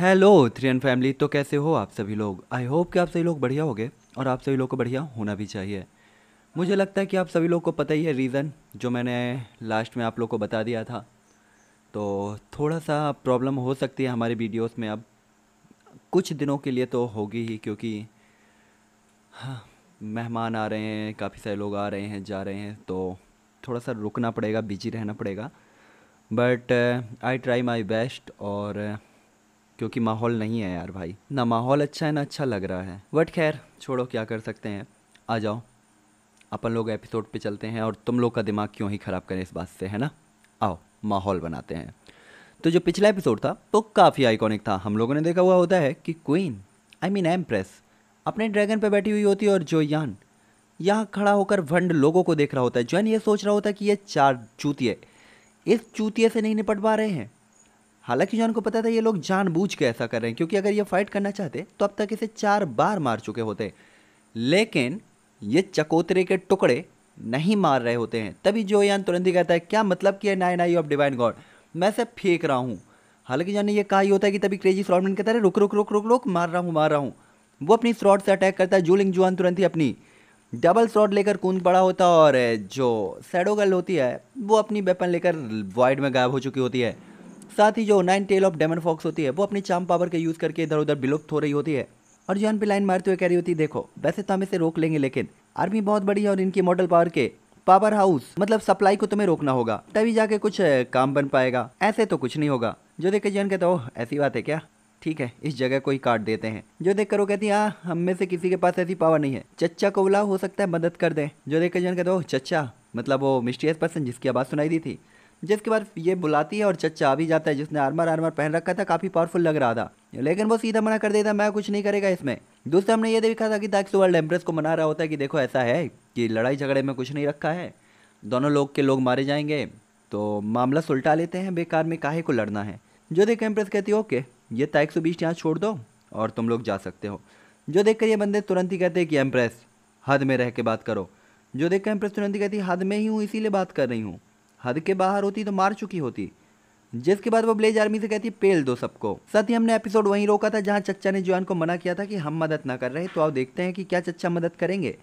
hello three and family तो कैसे हो आप सभी लोग आई होप कि आप सभी लोग बढ़िया गए और आप सभी लोग को बढ़िया होना भी चाहिए मुझे लगता है कि आप सभी लोग को पता ही है रीज़न जो मैंने लास्ट में आप लोग को बता दिया था तो थोड़ा सा प्रॉब्लम हो सकती है हमारे वीडियोस में अब कुछ दिनों के लिए तो होगी ही क्योंकि हाँ मेहमान आ रहे हैं काफ़ी सारे लोग आ रहे हैं जा रहे हैं तो थोड़ा सा रुकना पड़ेगा बिजी रहना पड़ेगा but I try my best और क्योंकि माहौल नहीं है यार भाई ना माहौल अच्छा है ना अच्छा लग रहा है बट खैर छोड़ो क्या कर सकते हैं आ जाओ अपन लोग एपिसोड पे चलते हैं और तुम लोग का दिमाग क्यों ही ख़राब करें इस बात से है ना आओ माहौल बनाते हैं तो जो पिछला एपिसोड था वो तो काफ़ी आइकॉनिक था हम लोगों ने देखा हुआ होता है कि क्वीन आई मीन एम्प्रेस अपने ड्रैगन पर बैठी हुई होती है और जो यान यहाँ खड़ा होकर वंड लोगों को देख रहा होता है जैन ये सोच रहा होता है कि ये चार चूतिए इस चूतिए से नहीं निपट पा रहे हैं हालांकि जॉन को पता था ये लोग जानबूझ के ऐसा कर रहे हैं क्योंकि अगर ये फाइट करना चाहते तो अब तक इसे चार बार मार चुके होते लेकिन ये चकोतरे के टुकड़े नहीं मार रहे होते हैं तभी जो यान तुरंत ही कहता है क्या मतलब कि nine eye of divine god मैं सब फेंक रहा हूँ हालांकि ने यह कहा ही होता है कि तभी क्रेजी फ्रॉडमैन कहता है रुक रुक रुक रुक रुक मार रहा हूँ मार रहा हूँ वो अपनी फ्रॉड से अटैक करता है जूलिंग जुआन तुरंत ही अपनी डबल फ्रॉड लेकर कूद पड़ा होता है और जो सैडो गर्ल होती है वो अपनी वेपन लेकर वाइड में गायब हो चुकी होती है साथ ही जो nine tail of demon fox होती है वो अपनी चाम पावर के यूज़ करके इधर उधर विलुप्त हो रही होती है और जान पे लाइन मारते हुए कह रही होती है देखो वैसे तो हम इसे रोक लेंगे लेकिन आर्मी बहुत बड़ी है और इनकी मॉडल पावर के पावर हाउस मतलब सप्लाई को तुम्हें रोकना होगा तभी जाके कुछ काम बन पाएगा ऐसे तो कुछ नहीं होगा जो देखे के कहता ओह ऐसी बात है क्या ठीक है इस जगह को ही काट देते हैं जो देख कर वो कहती है हाँ, हम में से किसी के पास ऐसी पावर नहीं है चच्चा को बुलाओ हो सकता है मदद कर दे जो देख कर जॉन कहते हो चच्चा मतलब वो मिस्टीरियस पर्सन जिसकी आवाज़ सुनाई दी थी जिसके बाद ये बुलाती है और चच्चा भी जाता है जिसने आर्मर आर्मर पहन रखा था काफ़ी पावरफुल लग रहा था लेकिन वो सीधा मना कर देता मैं कुछ नहीं करेगा इसमें दूसरा हमने ये देखा था कि दाक्स वर्ल्ड एम्प्रेस को मना रहा होता है कि देखो ऐसा है कि लड़ाई झगड़े में कुछ नहीं रखा है दोनों लोग के लोग मारे जाएंगे तो मामला सुलटा लेते हैं बेकार में काहे को लड़ना है जो देख एम्प्रेस कहती है ओके ये ताइक सौ बीस यहाँ छोड़ दो और तुम लोग जा सकते हो जो देख कर ये बंदे तुरंत ही कहते हैं कि एम्प्रेस हद में रह के बात करो जो देख कर एम्प्रेस तुरंत ही कहती है हद में ही हूँ इसीलिए बात कर रही हूँ हद के बाहर होती तो मार चुकी होती जिसके बाद वो ब्लेज आर्मी से कहती पेल दो सबको साथ ही हमने एपिसोड वहीं रोका था जहां चच्चा ने जुआन को मना किया था कि हम मदद ना कर रहे तो आप देखते हैं कि क्या चच्चा मदद करेंगे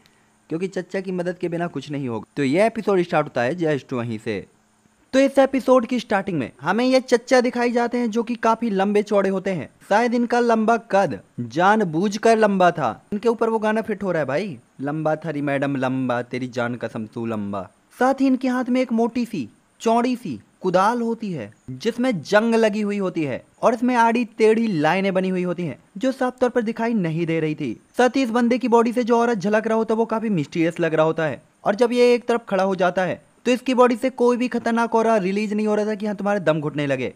क्योंकि चच्चा की मदद के बिना कुछ नहीं होगा तो यह एपिसोड स्टार्ट होता है जस्ट वहीं से तो इस एपिसोड की स्टार्टिंग में हमें ये चच्चा दिखाई जाते हैं जो कि काफी लंबे चौड़े होते हैं शायद इनका लंबा कद जान बूझ कर लंबा था इनके ऊपर वो गाना फिट हो रहा है भाई लंबा थारी मैडम लंबा तेरी जान कसम तू लंबा साथ ही इनके हाथ में एक मोटी सी चौड़ी सी कुदाल होती है जिसमें जंग लगी हुई होती है और इसमें आड़ी टेढ़ी लाइनें बनी हुई होती हैं जो साफ तौर पर दिखाई नहीं दे रही थी साथ ही इस बंदे की बॉडी से जो औरत झलक रहा होता है वो काफी मिस्टीरियस लग रहा होता है और जब ये एक तरफ खड़ा हो जाता है तो इसकी बॉडी से कोई भी खतरनाक और रिलीज नहीं हो रहा था कि हाँ तुम्हारे दम घुटने लगे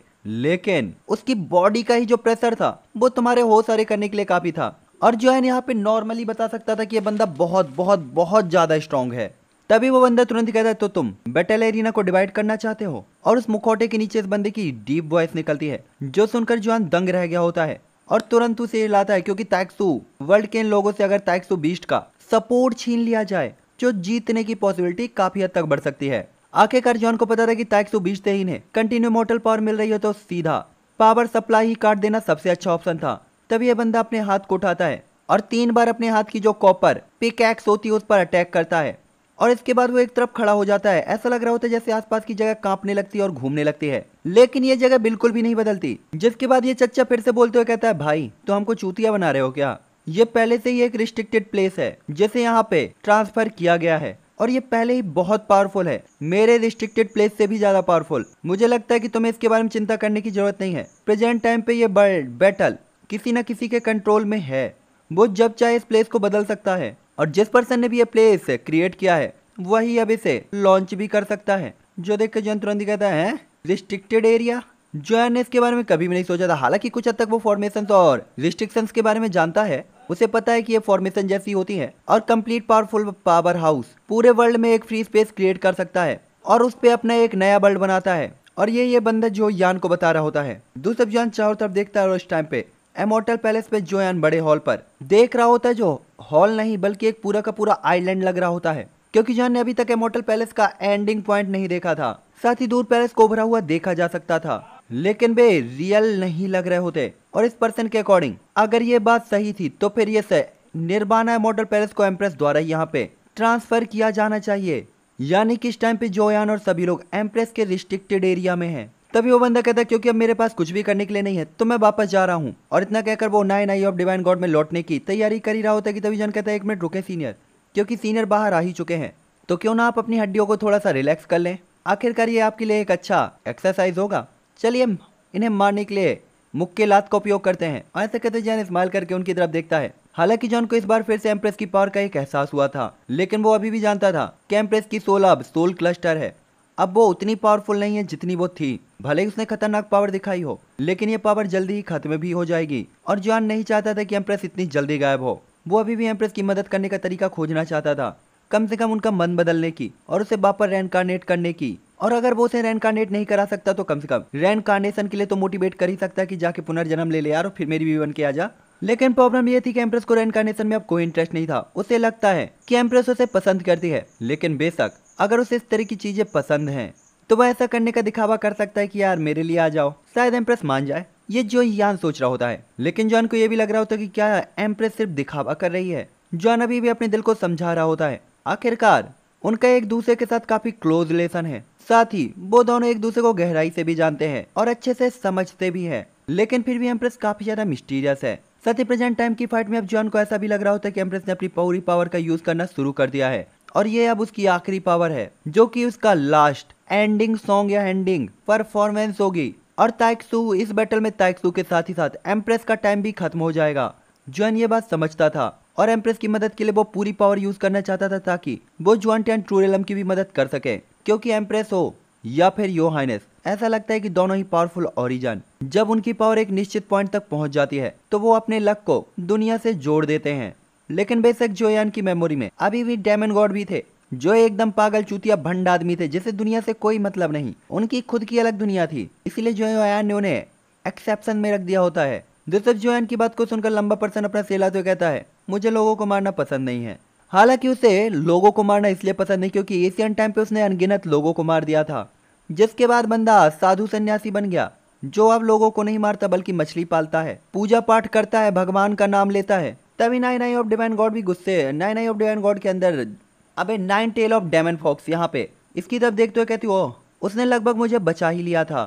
लेकिन उसकी बॉडी का ही जो प्रेशर था वो तुम्हारे होश सारे करने के लिए काफी था और जो है यहाँ पे नॉर्मली बता सकता था कि ये बंदा बहुत बहुत बहुत ज्यादा स्ट्रांग है तभी वो बंदा तुरंत कहता है तो तुम बेटल एरिना को डिवाइड करना चाहते हो और उस मुखौटे के नीचे इस बंदे की डीप वॉइस निकलती है जो सुनकर जुआन दंग रह गया होता है और तुरंत उसे लाता है क्योंकि तैक्सू वर्ल्ड के इन लोगों से अगर तैक्सू बीस्ट का सपोर्ट छीन लिया जाए जो जीतने की पॉसिबिलिटी काफी हद तक बढ़ सकती है आखिरकार जॉन को पता था कि तैक्सू बीजते ही इन्हें कंटिन्यू मोटल पावर मिल रही हो तो सीधा पावर सप्लाई ही काट देना सबसे अच्छा ऑप्शन था तब यह बंदा अपने हाथ को उठाता है और तीन बार अपने हाथ की जो कॉपर पिकैक्स होती है उस पर अटैक करता है और इसके बाद वो एक तरफ खड़ा हो जाता है ऐसा लग रहा होता है जैसे आसपास की जगह कांपने लगती है और घूमने लगती है लेकिन ये जगह बिल्कुल भी नहीं बदलती जिसके बाद ये चच्चा फिर से बोलते हुए कहता है भाई तो हमको चूतिया बना रहे हो क्या ये पहले से ही एक रिस्ट्रिक्टेड प्लेस है जिसे यहाँ पे ट्रांसफर किया गया है और ये पहले ही बहुत पावरफुल है मेरे रिस्ट्रिक्टेड प्लेस से भी ज्यादा पावरफुल मुझे लगता है कि तुम्हें इसके बारे में चिंता करने की जरूरत नहीं है प्रेजेंट टाइम पे ये बैटल किसी न किसी के कंट्रोल में है वो जब चाहे इस प्लेस को बदल सकता है और जिस पर्सन ने भी ये प्लेस क्रिएट किया है वही अब इसे लॉन्च भी कर सकता है जो देख के जन तुरंत कहता है रिस्ट्रिक्टेड एरिया जॉन ने इसके बारे में कभी भी नहीं सोचा था हालांकि कुछ हद तक वो फॉर्मेशन और रिस्ट्रिक्शन के बारे में जानता है उसे पता है कि ये फॉर्मेशन जैसी होती है और कंप्लीट पावरफुल पावर हाउस पूरे वर्ल्ड में एक फ्री स्पेस क्रिएट कर सकता है और उस पर अपना एक नया वर्ल्ड बनाता है और ये ये बंदर जो यान को बता रहा होता है दूसरा जान चारों तरफ देखता है और उस टाइम पे एमोटल पैलेस पे जो जोयन बड़े हॉल पर देख रहा होता है जो हॉल नहीं बल्कि एक पूरा का पूरा आइलैंड लग रहा होता है क्योंकि जॉन ने अभी तक एमोटल पैलेस का एंडिंग प्वाइंट नहीं देखा था साथ ही दूर पैलेस को भरा हुआ देखा जा सकता था लेकिन वे रियल नहीं लग रहे होते और इस पर्सन के अकॉर्डिंग अगर ये बात सही थी तो फिर ये निर्बाना मॉडल पैलेस को एम्प्रेस द्वारा यहाँ पे ट्रांसफर किया जाना चाहिए यानी कि इस टाइम पे जोयान और सभी लोग एम्प्रेस के रिस्ट्रिक्टेड एरिया में हैं तभी वो बंदा कहता है क्योंकि अब मेरे पास कुछ भी करने के लिए नहीं है तो मैं वापस जा रहा हूँ और इतना कहकर वो nine eye of divine god में लौटने की तैयारी कर ही रहा होता है कि तभी जन कहता है एक मिनट रुके सीनियर क्योंकि सीनियर बाहर आ ही चुके हैं तो क्यों ना आप अपनी हड्डियों को थोड़ा सा रिलैक्स कर लें आखिरकार ये आपके लिए एक अच्छा एक्सरसाइज होगा चलिए इन्हें मारने के लिए मुक्के लात का उपयोग करते हैं ऐसे कहते जैन स्माइल करके उनकी तरफ देखता है हालांकि जॉन को इस बार फिर से एम्प्रेस की पावर का एक एहसास हुआ था लेकिन वो अभी भी जानता था कि एम्प्रेस की सोल अब सोल क्लस्टर है अब वो उतनी पावरफुल नहीं है जितनी वो थी भले ही उसने खतरनाक पावर दिखाई हो लेकिन ये पावर जल्दी ही खत्म भी हो जाएगी और जॉन नहीं चाहता था कि एम्प्रेस इतनी जल्दी गायब हो वो अभी भी एम्प्रेस की मदद करने का तरीका खोजना चाहता था कम से कम उनका मन बदलने की और उसे वापस रेनकारनेट करने की और अगर वो उसे रेनकारनेट नहीं करा सकता तो कम से कम रेनकारनेशन के लिए तो मोटिवेट कर ही सकता है कि जाके पुनर्जन्म ले ले यार और फिर मेरी भी बन के आ जा लेकिन प्रॉब्लम ये थी कि एम्प्रेस को रेनकारनेशन में अब कोई इंटरेस्ट नहीं था उसे लगता है कि एम्प्रेस उसे पसंद करती है लेकिन बेशक अगर उसे इस तरह की चीज़ें पसंद हैं तो वह ऐसा करने का दिखावा कर सकता है कि यार मेरे लिए आ जाओ शायद एम्प्रेस मान जाए ये जो यान सोच रहा होता है लेकिन जॉन को यह भी लग रहा होता है कि क्या एम्प्रेस सिर्फ दिखावा कर रही है जॉन अभी भी अपने दिल को समझा रहा होता है आखिरकार उनका एक दूसरे के साथ काफी क्लोज रिलेशन है साथ ही वो दोनों एक दूसरे को गहराई से भी जानते हैं और अच्छे से समझते भी हैं लेकिन फिर भी एम्प्रेस काफी ज्यादा मिस्टीरियस है साथ ही प्रेजेंट टाइम की फाइट में अब जॉन को ऐसा भी लग रहा होता है कि एम्प्रेस ने अपनी पूरी पावर का यूज करना शुरू कर दिया है और ये अब उसकी आखिरी पावर है जो कि उसका लास्ट एंडिंग सॉन्ग या एंडिंग परफॉर्मेंस होगी और ताइक्सू इस बैटल में ताइक्सू के साथ ही साथ एम्प्रेस का टाइम भी खत्म हो जाएगा जुआन ये बात समझता था और एम्प्रेस की मदद के लिए वो पूरी पावर यूज करना चाहता था ताकि वो जुआन टैन ट्रूरेलम की भी मदद कर सके क्योंकि एम्प्रेस हो या फिर यो हाइनेस ऐसा लगता है कि दोनों ही पावरफुल ओरिजन जब उनकी पावर एक निश्चित पॉइंट तक पहुंच जाती है तो वो अपने लक को दुनिया से जोड़ देते हैं लेकिन बेशक जोयान की मेमोरी में अभी भी डेमन गॉड भी थे जो एकदम पागल चूतिया भंड आदमी थे जिसे दुनिया से कोई मतलब नहीं उनकी खुद की अलग दुनिया थी इसलिए जोयान ने उन्हें एक्सेप्शन में रख दिया होता है दूसर जोयान की बात को सुनकर लंबा पर्सन अपना सेला तो कहता है मुझे लोगों को मारना पसंद नहीं है हालांकि उसे लोगों को मारना इसलिए पसंद नहीं क्योंकि एशियन टाइम पे उसने अनगिनत लोगों को मार दिया था जिसके बाद बंदा साधु सन्यासी बन गया जो अब लोगों को नहीं मारता बल्कि मछली पालता है पूजा पाठ करता है भगवान का नाम लेता है तभी nine eye of demon god भी गुस्से है nine eye of demon god के अंदर अबे nine tail of demon fox यहाँ पे इसकी तब देखते हुए कहती हो उसने लगभग मुझे बचा ही लिया था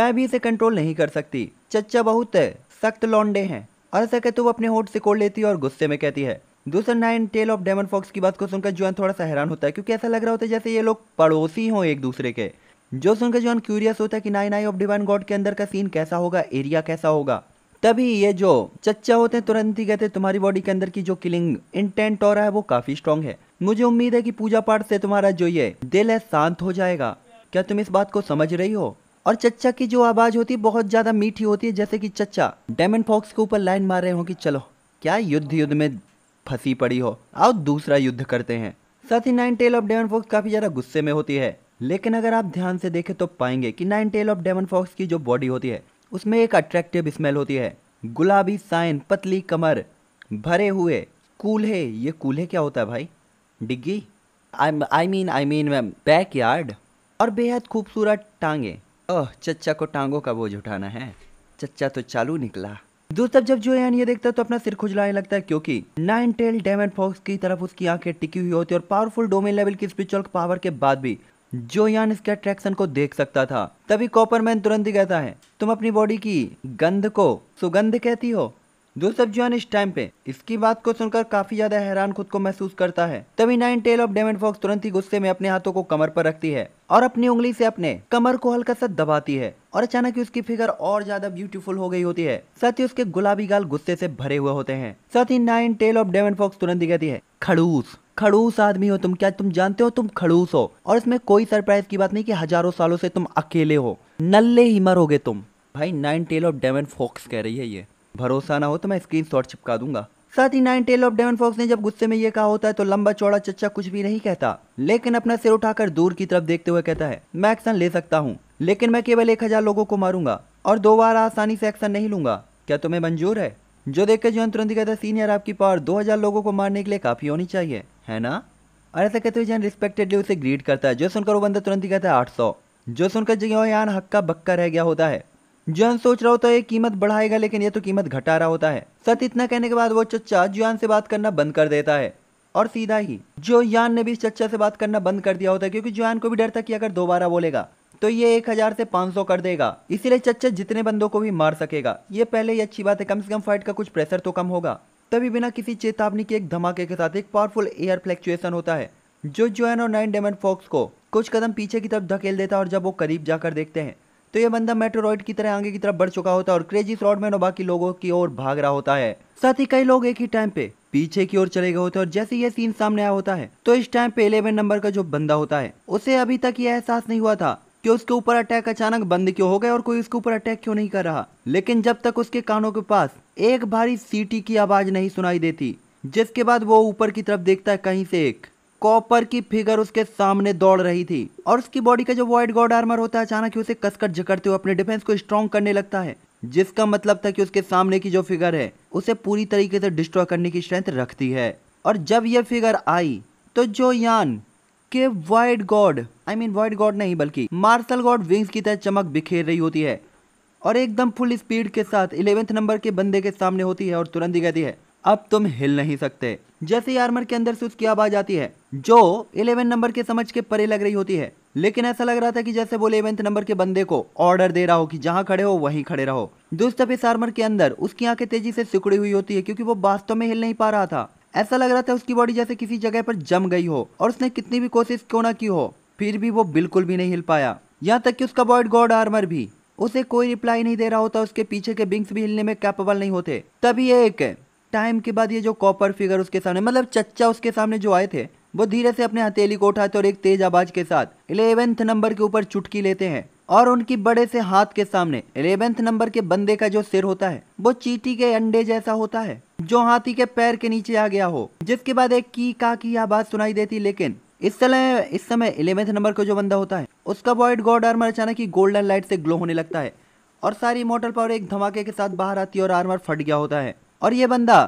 मैं भी इसे कंट्रोल नहीं कर सकती चच्चा बहुत है सख्त लौंडे हैं और ऐसा कहते वो अपने होठ सिकोड़ लेती है और गुस्से में कहती है दूसरा nine tail of demon fox की बात को सुनकर जो थोड़ा सा हैरान होता है क्योंकि ऐसा लग रहा होता है जैसे ये लोग पड़ोसी हों एक दूसरे के जो सुनकर जो क्यूरियस होता है कि nine eye of divine god के अंदर का सीन कैसा होगा एरिया कैसा होगा तभी ये जो चच्चा होते हैं तुरंत ही कहते तुम्हारी बॉडी के अंदर की जो किलिंग इंटेंट हो रहा है वो काफी स्ट्रांग है मुझे उम्मीद है कि पूजा पाठ से तुम्हारा जो ये दिल है शांत हो जाएगा क्या तुम इस बात को समझ रही हो और चच्चा की जो आवाज होती है बहुत ज्यादा मीठी होती है जैसे कि चच्चा डेमन फॉक्स के ऊपर लाइन मार रहे हो कि चलो क्या युद्ध युद्ध में फंसी पड़ी हो आओ दूसरा युद्ध करते हैं साथ ही nine tail of demon fox काफी ज्यादा गुस्से में होती है लेकिन अगर आप ध्यान से देखें तो पाएंगे कि nine tail of demon fox की जो बॉडी होती है उसमें एक अट्रैक्टिव स्मेल होती है गुलाबी साइन पतली कमर भरे हुए कूल्हे ये कूल्हे क्या होता है भाई डिग्गी I mean I mean ma'am backyard और बेहद खूबसूरत टांगे ओह चचा को टांगों का बोझ उठाना है चचा तो चालू निकला दोस्तों तब जब जोयान ये देखता है तो अपना सिर खुजलाने लगता है क्योंकि नाइन टेल डेमन फॉक्स की तरफ उसकी आंखें टिकी हुई होती है और पावरफुल डोमेन लेवल की स्पिरिचुअल पावर के बाद भी जो यान इसके अट्रैक्शन को देख सकता था तभी कॉपरमैन तुरंत ही कहता है तुम अपनी बॉडी की गंध को सुगंध कहती हो जो सब जॉन इस टाइम पे इसकी बात को सुनकर काफी ज्यादा हैरान खुद को महसूस करता है तभी nine tail of demon fox तुरंत ही गुस्से में अपने हाथों को कमर पर रखती है और अपनी उंगली से अपने कमर को हल्का सा दबाती है और अचानक उसकी फिगर और ज्यादा ब्यूटीफुल हो गई होती है साथ ही उसके गुलाबी गाल गुस्से से भरे हुए होते हैं साथ ही nine tail of demon fox तुरंत ही कहती है खड़ूस खड़ूस आदमी हो तुम क्या तुम जानते हो तुम खड़ूस हो और इसमें कोई सरप्राइज की बात नहीं कि हजारों सालों से तुम अकेले हो नल्ले ही मरोगे तुम भाई nine tail of demon fox कह रही है ये भरोसा ना हो तो मैं स्क्रीन शॉट चिपका दूंगा साथ ही nine tail of demon fox ने जब गुस्से में ये कहा होता है तो लंबा चौड़ा चच्चा कुछ भी नहीं कहता लेकिन अपना सिर उठाकर दूर की तरफ देखते हुए कहता है मैं एक्शन ले सकता हूँ लेकिन मैं केवल एक हजार लोगों को मारूंगा और दो बार आसानी से एक्शन नहीं लूंगा क्या तुम्हें मंजूर है जो देख कर जीवन तुरंत कहता है सीनियर आपकी पावर दो हजार लोगों को मारने के लिए काफी होनी चाहिए है ना और ऐसा कहते हुए जैन रिस्पेक्टेडली उसे ग्रीट करता है जो सुनकर वो बंदा तुरंत ही कहता है आठ सौ जो सुनकर जियो यान हक्का बक्का रह गया होता है जुआन सोच रहा होता है कीमत बढ़ाएगा लेकिन ये तो कीमत घटा रहा होता है सत इतना कहने के बाद वो चच्चा जुआन से बात करना बंद कर देता है और सीधा ही जो यान ने भी इस चच्चा से बात करना बंद कर दिया होता है क्योंकि जुआन को भी डर था कि अगर दोबारा बोलेगा तो ये एक हजार से पाँच सौ कर देगा इसीलिए चच्चा जितने बंदों को भी मार सकेगा ये पहले ही अच्छी बात है कम से कम फाइट का कुछ प्रेशर तो कम होगा तभी बिना किसी चेतावनी के एक धमाके के साथ एक पावरफुल एयर फ्लैक्चुएशन होता है जो जुआन और नाइन डेमन फॉक्स को कुछ कदम पीछे की तरफ धकेल देता है और जब वो करीब जाकर देखते हैं तो ये बंदा मेट्रोरॉइड की तरह आगे की तरफ बढ़ चुका होता है और क्रेजी फ्रॉड में बाकी लोगों की ओर भाग रहा होता है साथ ही कई लोग एक ही टाइम पे पीछे की ओर चले गए होते हैं और जैसे ये सीन सामने आया होता है तो इस टाइम पे इलेवन नंबर का जो बंदा होता है उसे अभी तक ये एहसास नहीं हुआ था कि उसके ऊपर अटैक अचानक बंद क्यों हो गए और कोई उसके ऊपर अटैक क्यों नहीं कर रहा लेकिन जब तक उसके कानों के पास एक भारी सीटी की आवाज नहीं सुनाई देती जिसके बाद वो ऊपर की तरफ देखता है कहीं से एक कॉपर की फिगर उसके सामने दौड़ रही थी और उसकी बॉडी का जो व्हाइट गॉड आर्मर होता है अचानक ही उसे कसकर जकड़ते हुए अपने डिफेंस को स्ट्रॉन्ग करने लगता है जिसका मतलब था कि उसके सामने की जो फिगर है उसे पूरी तरीके से डिस्ट्रॉय करने की स्ट्रेंथ रखती है और जब यह फिगर आई तो जो यान के white god I mean white god नहीं बल्कि मार्शल गॉड विंग्स की तरह चमक बिखेर रही होती है और एकदम फुल स्पीड के साथ इलेवेंथ नंबर के बंदे के सामने होती है और तुरंत ही कहती है अब तुम हिल नहीं सकते जैसे ही आर्मर के अंदर से उसकी आवाज आती है जो इलेवन नंबर के समझ के परे लग रही होती है लेकिन ऐसा लग रहा था कि जैसे वो इलेवेंथ नंबर के बंदे को ऑर्डर दे रहा हो कि जहाँ खड़े हो वहीं खड़े रहो दोस्तों इस आर्मर के अंदर उसकी आंखें तेजी से सिकुड़ी हुई होती है क्योंकि वो वास्तव में हिल नहीं पा रहा था ऐसा लग रहा था उसकी बॉडी जैसे किसी जगह पर जम गई हो और उसने कितनी भी कोशिश क्यों ना की हो फिर भी वो बिल्कुल भी नहीं हिल पाया यहाँ तक कि उसका बॉयड गॉड आर्मर भी उसे कोई रिप्लाई नहीं दे रहा होता उसके पीछे के बिंग्स भी हिलने में कैपेबल नहीं होते तभी एक टाइम के बाद ये जो कॉपर फिगर उसके सामने मतलब चच्चा उसके सामने जो आए थे वो धीरे से अपने हथेली को उठाते और एक तेज आवाज के साथ इलेवेंथ नंबर के ऊपर चुटकी लेते हैं और उनकी बड़े से हाथ के सामने इलेवेंथ नंबर के बंदे का जो सिर होता है वो चीटी के अंडे जैसा होता है जो हाथी के पैर के नीचे आ गया हो जिसके बाद एक की का की आवाज सुनाई देती लेकिन इस समय इस समय इलेवेंथ नंबर का जो बंदा होता है उसका वॉइड गॉड आर्मर अचानक ही गोल्डन लाइट से ग्लो होने लगता है और सारी मोटर पावर एक धमाके के साथ बाहर आती है और आर्मर फट गया होता है और ये बंदा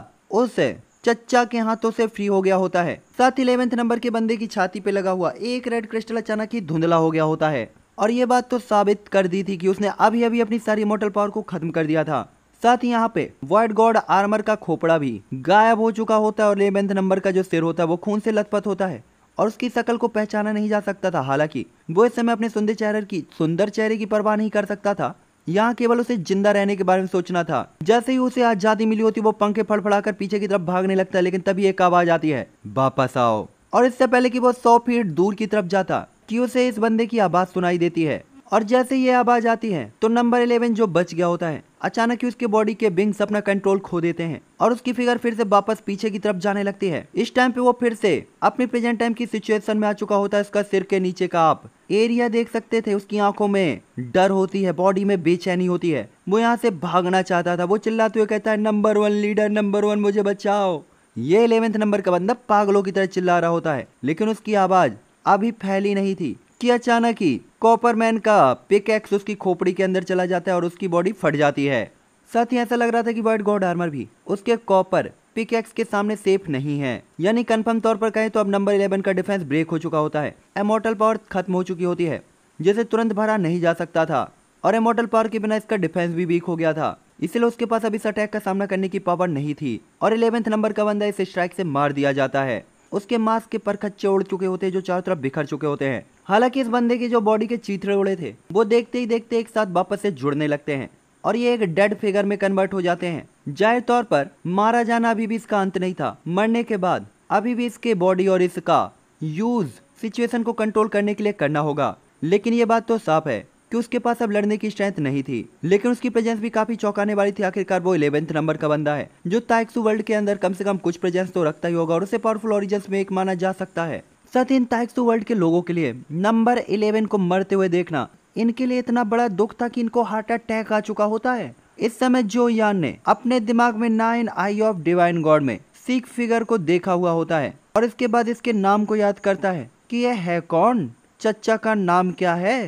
उस चचा के हाथों से फ्री हो गया होता है साथ इलेवेंथ नंबर के बंदे की छाती पे लगा हुआ एक रेड क्रिस्टल अचानक ही धुंधला हो गया होता है और ये बात तो साबित कर दी थी कि उसने अभी अभी अपनी सारी मोटल पावर को खत्म कर दिया था साथ ही यहाँ पे वाइट गॉड आर्मर का खोपड़ा भी गायब हो चुका होता है और इलेवेंथ नंबर का जो सिर होता है वो खून से लथपथ होता है और उसकी शकल को पहचाना नहीं जा सकता था हालांकि वो इस समय अपने सुंदर चेहरे की सुंदर चेहरे की परवाह नहीं कर सकता था यहाँ केवल उसे जिंदा रहने के बारे में सोचना था जैसे ही उसे आजादी मिली होती वो पंखे फड़फड़ाकर पीछे की तरफ भागने लगता है लेकिन तभी एक आवाज आती है वापस आओ और इससे पहले कि वो सौ फीट दूर की तरफ जाता कि उसे इस बंदे की आवाज सुनाई देती है और जैसे ये आवाज आती है तो नंबर इलेवन जो बच गया होता है अचानक ही उसके बॉडी के विंग्स अपना कंट्रोल खो देते हैं और उसकी फिगर फिर से वापस पीछे की तरफ जाने लगती है इस टाइम पे वो फिर से अपने प्रेजेंट टाइम की सिचुएशन में आ चुका होता है उसका सिर के नीचे का आप एरिया देख सकते थे उसकी आंखों में डर होती है बॉडी में बेचैनी होती है वो यहाँ से भागना चाहता था वो चिल्लाते हुए कहता है number one leader number one मुझे बचाओ ये इलेवेंथ नंबर का बंदा पागलों की तरह चिल्ला रहा होता है लेकिन उसकी आवाज अभी फैली नहीं थी कि अचानक ही कॉपरमैन का पिक एक्स उसकी खोपड़ी के अंदर चला जाता है और उसकी बॉडी फट जाती है साथ ही ऐसा लग रहा था कि वर्ड गॉड आर्मर भी उसके कॉपर पिकेक्स के सामने सेफ नहीं है यानी कंफर्म तौर पर कहें तो अब नंबर इलेवन का डिफेंस ब्रेक हो चुका होता है एमोटल पावर खत्म हो चुकी होती है जिसे तुरंत भरा नहीं जा सकता था और एमोटल पावर के बिना इसका डिफेंस भी वीक हो गया था इसलिए उसके पास अब इस अटैक का सामना करने की पावर नहीं थी और इलेवेंथ नंबर का बंदा इस स्ट्राइक से मार दिया जाता है उसके मास्क के परखच्चे उड़ चुके होते हैं जो चारों तरफ बिखर चुके होते हैं हालांकि इस बंदे के जो बॉडी के चीथड़े उड़े थे वो देखते ही देखते एक साथ वापस से जुड़ने लगते हैं और ये एक डेड फिगर में कन्वर्ट हो जाते हैं जाहिर तौर पर मारा जाना अभी भी इसका अंत नहीं था मरने के बाद अभी भी इसके बॉडी और इसका यूज सिचुएशन को कंट्रोल करने के लिए करना होगा लेकिन ये बात तो साफ है कि उसके पास अब लड़ने की स्ट्रेंथ नहीं थी लेकिन उसकी प्रेजेंस भी काफी चौंकाने वाली थी आखिरकार वो इलेवेंथ नंबर का बंदा है जो ताइक्सू वर्ल्ड के अंदर कम से कम कुछ प्रेजेंस तो रखता ही होगा और उसे पावरफुल ओरिजिन्स में एक माना जा सकता है साथ ही इन ताइक्सू वर्ल्ड के लोगों के लिए नंबर इलेवन को मरते हुए देखना इनके लिए इतना बड़ा दुख था कि इनको हार्ट अटैक आ चुका होता है इस समय जो यान ने अपने दिमाग में nine eye of divine god में सिख फिगर को देखा हुआ होता है और इसके बाद इसके नाम को याद करता है कि यह है कौन चचा का नाम क्या है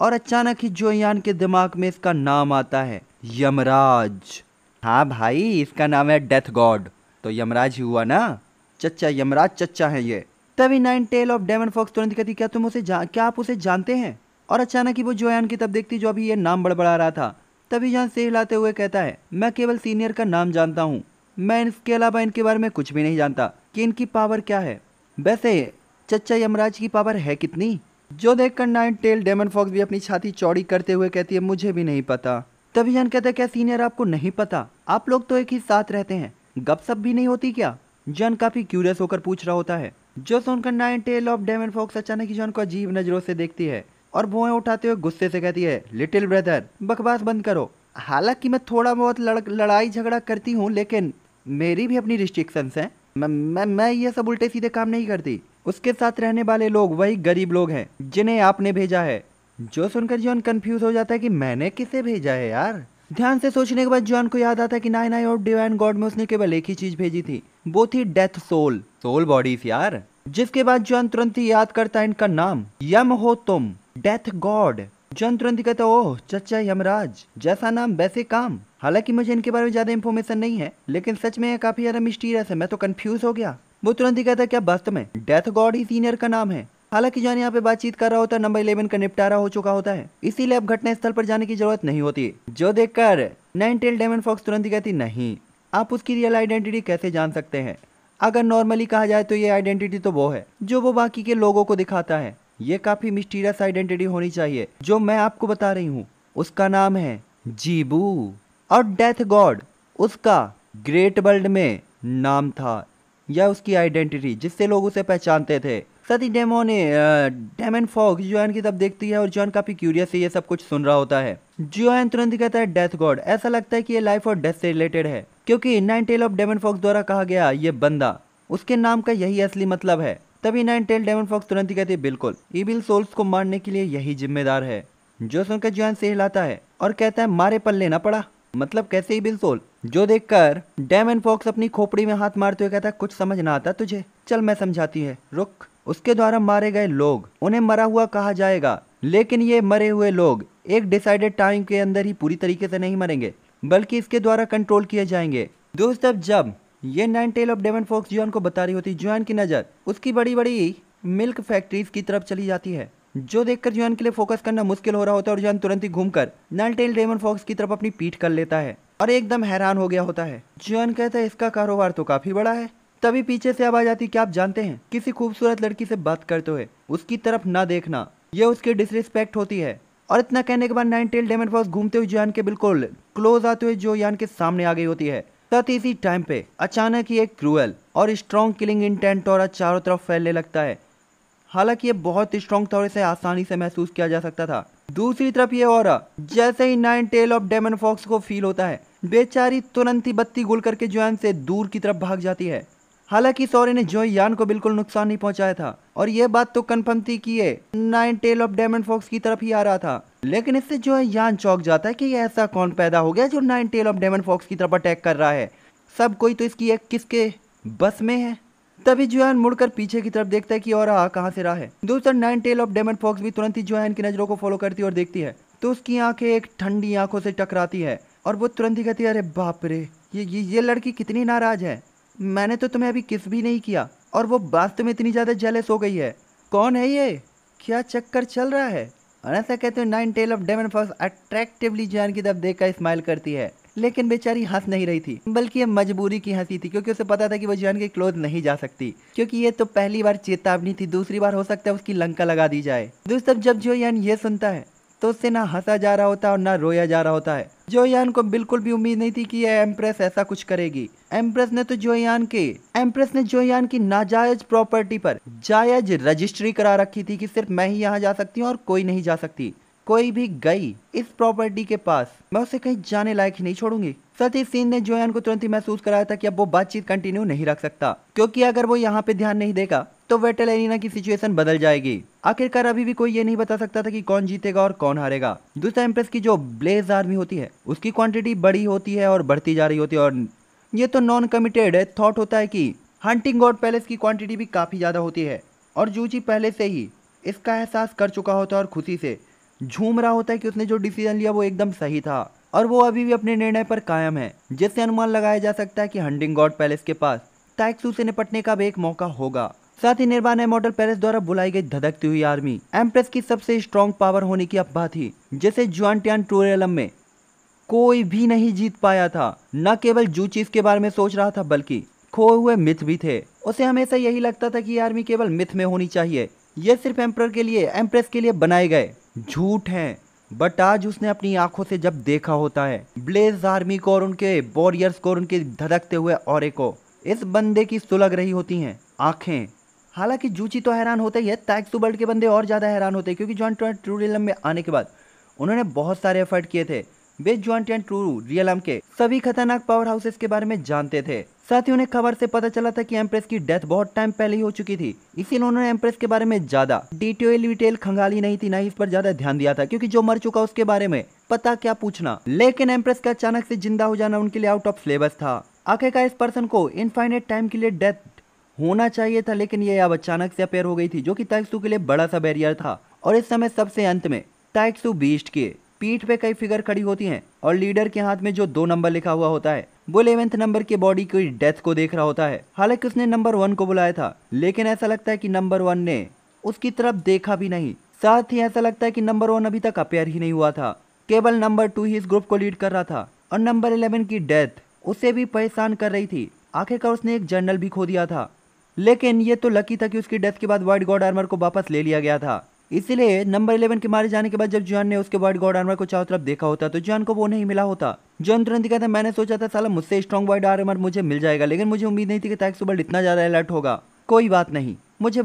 और अचानक ही जोयान के दिमाग में इसका नाम आता है यमराज हाँ भाई इसका नाम है डेथ गॉड तो यमराज ही हुआ ना चचा यमराज चचा है ये तभी nine tail of demon fox तुरंत कहती क्या तुम उसे जा क्या आप उसे जानते हैं और अचानक ही वो जोयान की तब देखती जो अभी ये नाम बड़बड़ा रहा था तभी यहाँ से हिलाते हुए कहता है मैं केवल सीनियर का नाम जानता हूँ मैं इसके अलावा इनके बारे में कुछ भी नहीं जानता कि इनकी पावर क्या है वैसे चच्चा यमराज की पावर है कितनी जो देखकर नाइन टेल डेमन फॉक्स भी अपनी छाती चौड़ी करते हुए कहती है मुझे भी नहीं पता तभी जान कहता है क्या सीनियर आपको नहीं पता आप लोग तो एक ही साथ रहते हैं गप सप भी नहीं होती क्या जॉन काफी क्यूरियस होकर पूछ रहा होता है जो सुनकर nine tail of demon fox अचानक जॉन को अजीब नजरों से देखती है और भुएं उठाते हुए गुस्से से कहती है लिटिल ब्रदर बकवास बंद करो हालांकि मैं थोड़ा बहुत लड़, लड़ाई झगड़ा करती हूँ लेकिन मेरी भी अपनी रिस्ट्रिक्शंस हैं मैं मैं ये सब उल्टे सीधे काम नहीं करती उसके साथ रहने वाले लोग वही गरीब लोग हैं जिन्हें आपने भेजा है जो सुनकर जॉन कंफ्यूज हो जाता है कि मैंने किसे भेजा है यार ध्यान से सोचने के बाद जॉन को याद आता है कि नाइन आई और डिवाइन गॉड में उसने केवल एक ही चीज भेजी थी वो थी डेथ सोल सोल बॉडीज यार जिसके बाद जॉन तुरंत याद करता है इनका नाम यम हो तुम डेथ गॉड जॉन तुरंत कहता ओह चचा यमराज जैसा नाम वैसे काम हालांकि मुझे इनके बारे में ज्यादा इन्फॉर्मेशन नहीं है लेकिन सच में यह काफी ज्यादा मिस्टीरियस है मैं तो कंफ्यूज हो गया वो तुरंत ही कहता है क्या वास्तव में डेथ गॉड ही सीनियर का नाम है हालांकि जॉन यहाँ पे बातचीत कर रहा होता है नंबर इलेवन का निपटारा हो चुका होता है इसीलिए अब घटना स्थल पर जाने की जरूरत नहीं होती जो देखकर नाइन टेल डायमंड फॉक्स तुरंत ही कहती नहीं आप उसकी रियल आइडेंटिटी कैसे जान सकते हैं अगर नॉर्मली कहा जाए तो ये आइडेंटिटी तो वो है जो वो बाकी के लोगों को दिखाता है ये काफ़ी मिस्टीरियस आइडेंटिटी होनी चाहिए जो मैं आपको बता रही हूँ उसका नाम है जीबू और डेथ गॉड उसका ग्रेट वर्ल्ड में नाम था या उसकी आइडेंटिटी जिससे लोग उसे पहचानते थे सती डेमो ने डेमन फॉग जॉन की तब देखती है और जॉन काफ़ी क्यूरियस है ये सब कुछ सुन रहा होता है जियोहन तुरंत कहता है डेथ गॉड ऐसा लगता है कि ये लाइफ और डेथ से रिलेटेड है क्योंकि nine tail of demon fox द्वारा कहा गया ये बंदा उसके नाम का यही असली मतलब है तभी नाइन टेल डेमन फॉक्स तुरंत कहती है बिल्कुल इविल सोल्स को मारने के लिए यही जिम्मेदार है जो सुनकर जियो से हिलाता है और कहता है मारे पल लेना पड़ा मतलब कैसे इविल सोल जो देखकर डेमन फॉक्स अपनी खोपड़ी में हाथ मारते हुए कहता है कुछ समझ ना आता तुझे चल मैं समझाती है रुक उसके द्वारा मारे गए लोग उन्हें मरा हुआ कहा जाएगा लेकिन ये मरे हुए लोग एक डिसाइडेड टाइम के अंदर ही पूरी तरीके से नहीं मरेंगे बल्कि इसके द्वारा कंट्रोल किए जाएंगे दोस्त अब जब ये nine tail of demon fox जुआन को बता रही होती जुआन की नज़र उसकी बड़ी बड़ी मिल्क फैक्ट्रीज की तरफ चली जाती है जो देखकर जुआन के लिए फोकस करना मुश्किल हो रहा होता है और जुआन तुरंत ही घूमकर नाइन टेल डेवन फॉक्स की तरफ अपनी पीठ कर लेता है और एकदम हैरान हो गया होता है जुआन कहता है इसका कारोबार तो काफी बड़ा है तभी पीछे से आवाज आती क्या आप जानते हैं किसी खूबसूरत लड़की से बात करते हुए उसकी तरफ ना देखना ये उसकी डिसरिस्पेक्ट होती है और इतना कहने के बाद नाइन टेल डेमन फॉक्स घूमते हुए जोयान के बिल्कुल क्लोज आते हुए जो यान के सामने आ गई होती है तथ इसी टाइम पे अचानक ही एक क्रूएल और स्ट्रॉन्ग किलिंग इंटेंट और चारों तरफ फैलने लगता है हालांकि ये बहुत स्ट्रॉन्ग तौर से आसानी से महसूस किया जा सकता था दूसरी तरफ ये और जैसे ही nine tail of demon fox को फील होता है बेचारी तुरंत ही बत्ती गुल करके जोयान से दूर की तरफ भाग जाती है हालांकि सौर्य ने जोई यान को बिल्कुल नुकसान नहीं पहुंचाया था और ये बात तो कन्फर्म थी कि ये nine tail of diamond fox की तरफ ही आ रहा था लेकिन इससे जो है यान चौक जाता है कि ऐसा कौन पैदा हो गया जो nine tail of diamond fox की तरफ अटैक कर रहा है सब कोई तो इसकी एक किसके बस में है तभी जुआन मुड़कर पीछे की तरफ देखता है कि और आ कहां से रहा है दूसरा nine tail of demon fox भी तुरंत ही जो की नजरों को फॉलो करती और देखती है तो उसकी आंखें एक ठंडी आंखों से टकराती है और वो तुरंत ही कहती है अरे बाप रे ये ये लड़की कितनी नाराज है मैंने तो तुम्हें अभी किस भी नहीं किया और वो वास्तव में इतनी ज़्यादा जेलस हो गई है कौन है ये क्या चक्कर चल रहा है अनसा कहते हैं nine tail of demon fox attractively जैन की तरफ देखकर स्माइल करती है लेकिन बेचारी हंस नहीं रही थी बल्कि ये मजबूरी की हंसी थी क्योंकि उसे पता था कि वो जैन के क्लोज नहीं जा सकती क्योंकि ये तो पहली बार चेतावनी थी दूसरी बार हो सकता है उसकी लंका लगा दी जाए दोस्तों जब जो यान ये सुनता है तो उससे ना हंसा जा रहा होता है और ना रोया जा रहा होता है जोयान को बिल्कुल भी उम्मीद नहीं थी कि यह एम्प्रेस ऐसा कुछ करेगी एम्प्रेस ने तो जोयान के एम्प्रेस ने जोयान की नाजायज प्रॉपर्टी पर जायज रजिस्ट्री करा रखी थी कि सिर्फ मैं ही यहाँ जा सकती हूँ और कोई नहीं जा सकती कोई भी गई इस प्रॉपर्टी के पास मैं उसे कहीं जाने लायक ही नहीं छोड़ूंगी साथ ही सीन ने जोयान को तुरंत ही महसूस कराया था कि अब वो बातचीत कंटिन्यू नहीं रख सकता क्योंकि अगर वो यहाँ पे ध्यान नहीं देगा तो वेटल एरिना की सिचुएशन बदल जाएगी आखिरकार अभी भी कोई ये नहीं बता सकता था कि कौन जीतेगा और कौन हारेगा दूसरा एम्प्रेस की जो ब्लेज आर्मी होती है उसकी क्वांटिटी बड़ी होती है और बढ़ती जा रही होती है और ये तो नॉन कमिटेड थॉट होता है कि हंटिंग गॉड पैलेस की क्वांटिटी भी काफ़ी ज़्यादा होती है और जूची पहले से ही इसका एहसास कर चुका होता है और खुशी से झूम रहा होता है कि उसने जो डिसीजन लिया वो एकदम सही था और वो अभी भी अपने निर्णय पर कायम है जिससे अनुमान लगाया जा सकता है कि हंडिंग गॉड पैलेस के पास टैक्सू से निपटने का भी एक मौका होगा साथ ही निर्माण मॉडल पेरिस द्वारा बुलाई गई धधकती हुई आर्मी एम्प्रेस की सबसे स्ट्रॉन्ग पावर होने की अफवाह थी जैसे जुआनटियान टूरेलम में कोई भी नहीं जीत पाया था न केवल जू के बारे में सोच रहा था बल्कि खोए हुए मिथ भी थे उसे हमेशा यही लगता था कि आर्मी केवल मिथ में होनी चाहिए ये सिर्फ एम्प्रर के लिए एम्प्रेस के लिए बनाए गए झूठ हैं बट आज उसने अपनी आंखों से जब देखा होता है ब्लेज आर्मी को और उनके वॉरियर्स को और उनके धड़कते हुए और को इस बंदे की सुलग रही होती हैं आंखें हालांकि जूची तो हैरान होते ही है तैक्स तो बर्ड के बंदे और ज़्यादा हैरान होते हैं क्योंकि जॉन ट्रेंट ट्रू रियलम में आने के बाद उन्होंने बहुत सारे एफर्ट किए थे वे जॉन एंड ट्रू रियलम के सभी खतरनाक पावर हाउसेस के बारे में जानते थे साथ ही उन्हें खबर से पता चला था कि एम्प्रेस की डेथ बहुत टाइम पहले ही हो चुकी थी इसीलिए उन्होंने एम्प्रेस के बारे में ज्यादा डिटेल विटेल खंगाली नहीं थी ना ही इस पर ज्यादा ध्यान दिया था क्योंकि जो मर चुका उसके बारे में पता क्या पूछना लेकिन एम्प्रेस का अचानक से जिंदा हो जाना उनके लिए आउट ऑफ सिलेबस था आखिरकार इस पर्सन को इनफाइनेट टाइम के लिए डेथ होना चाहिए था लेकिन ये अब अचानक से अपेयर हो गई थी जो कि ताइक्सू के लिए बड़ा सा बैरियर था और इस समय सबसे अंत में ताइक्सू बीस्ट के पीठ पे कई फिगर खड़ी होती हैं और लीडर के हाथ में जो दो नंबर लिखा हुआ होता है वो इलेवेंथ नंबर के बॉडी की डेथ को देख रहा होता है हालांकि उसने नंबर वन को बुलाया था लेकिन ऐसा लगता है कि नंबर वन ने उसकी तरफ देखा भी नहीं साथ ही ऐसा लगता है कि नंबर वन अभी तक अपेयर ही नहीं हुआ था केवल नंबर टू ही इस ग्रुप को लीड कर रहा था और नंबर इलेवन की डेथ उसे भी परेशान कर रही थी आखिरकार उसने एक जर्नल भी खो दिया था लेकिन ये तो लकी था कि उसकी डेथ के बाद व्हाइट गॉड आर्मर को वापस ले लिया गया था इसलिए नंबर 11 के मारे जाने के बाद जब जॉन ने उसके व्हाइट गॉड आर्मर को चारों तरफ देखा होता तो जॉन को वो नहीं मिला होता जॉन तुरंत कहता है मैंने सोचा था साला मुझसे स्ट्रॉन्ग व्हाइट आर्मर मुझे मिल जाएगा लेकिन मुझे उम्मीद नहीं थी कि टैक्स बल इतना ज़्यादा अलर्ट होगा कोई बात नहीं मुझे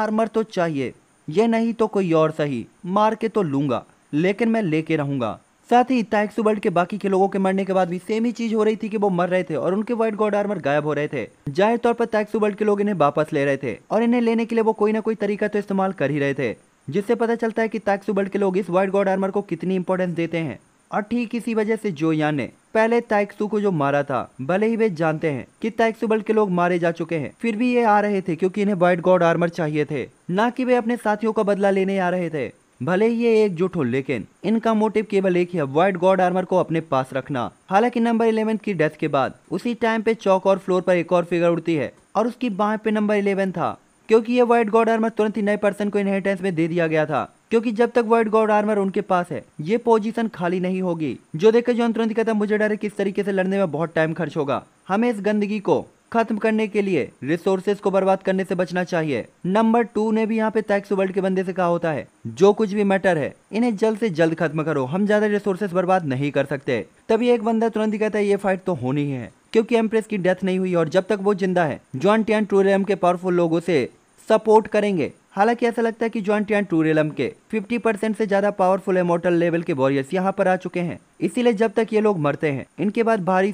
आर्मर तो चाहिए ये नहीं तो कोई और सही मार के तो लूंगा लेकिन मैं लेके रहूंगा साथ ही ताइक्स वर्ल्ड के बाकी के लोगों के मरने के बाद भी सेम ही चीज हो रही थी कि वो मर रहे थे और उनके व्हाइट गॉड आर्मर गायब हो रहे थे जाहिर तौर पर ताइक्स वर्ल्ड के लोग इन्हें वापस ले रहे थे और इन्हें लेने के लिए वो कोई ना कोई तरीका तो इस्तेमाल कर ही रहे थे जिससे पता चलता है कि ताइक्स वर्ल्ड के लोग इस व्हाइट गॉड आर्मर को कितनी इंपॉर्टेंस देते हैं और ठीक इसी वजह से जो ने पहले ताइक्सू को जो मारा था भले ही वे जानते हैं कि ताइक्सू बल के लोग मारे जा चुके हैं फिर भी ये आ रहे थे क्योंकि इन्हें व्हाइट गॉड आर्मर चाहिए थे ना कि वे अपने साथियों का बदला लेने आ रहे थे भले ही ये एकजुट हो लेकिन इनका मोटिव केवल एक ही अवॉइड गॉड आर्मर को अपने पास रखना हालांकि नंबर इलेवन की डेथ के बाद उसी टाइम पे चौक और फ्लोर पर एक और फिगर उड़ती है और उसकी बाह पे नंबर इलेवन था क्योंकि ये व्हाइट गॉड आर्मर तुरंत ही नए पर्सन को इनहेरिटेंस में दे दिया गया था क्योंकि जब तक व्हाइट गॉड आर्मर उनके पास है ये पोजीशन खाली नहीं होगी जो देखे जो तुरंत कहता मुझे डर है किस तरीके से लड़ने में बहुत टाइम खर्च होगा हमें इस गंदगी को खत्म करने के लिए रिसोर्सेज को बर्बाद करने से बचना चाहिए नंबर टू ने भी यहाँ पे टैक्स वर्ल्ड के बंदे से कहा होता है जो कुछ भी मैटर है इन्हें जल्द से जल्द खत्म करो हम ज्यादा रिसोर्सेज बर्बाद नहीं कर सकते तभी एक बंदा तुरंत ही कहता है ये फाइट तो होनी है क्योंकि एम्प्रेस की डेथ नहीं हुई और जब तक वो जिंदा है जॉन टियान टूरियम के पावरफुल लोगों से सपोर्ट करेंगे हालांकि ऐसा लगता है कि जॉन टियान टूरियम के 50 परसेंट से ज्यादा पावरफुल इमोटल लेवल के वॉरियर्स यहाँ पर आ चुके हैं इसीलिए जब तक ये लोग मरते हैं इनके बाद भारी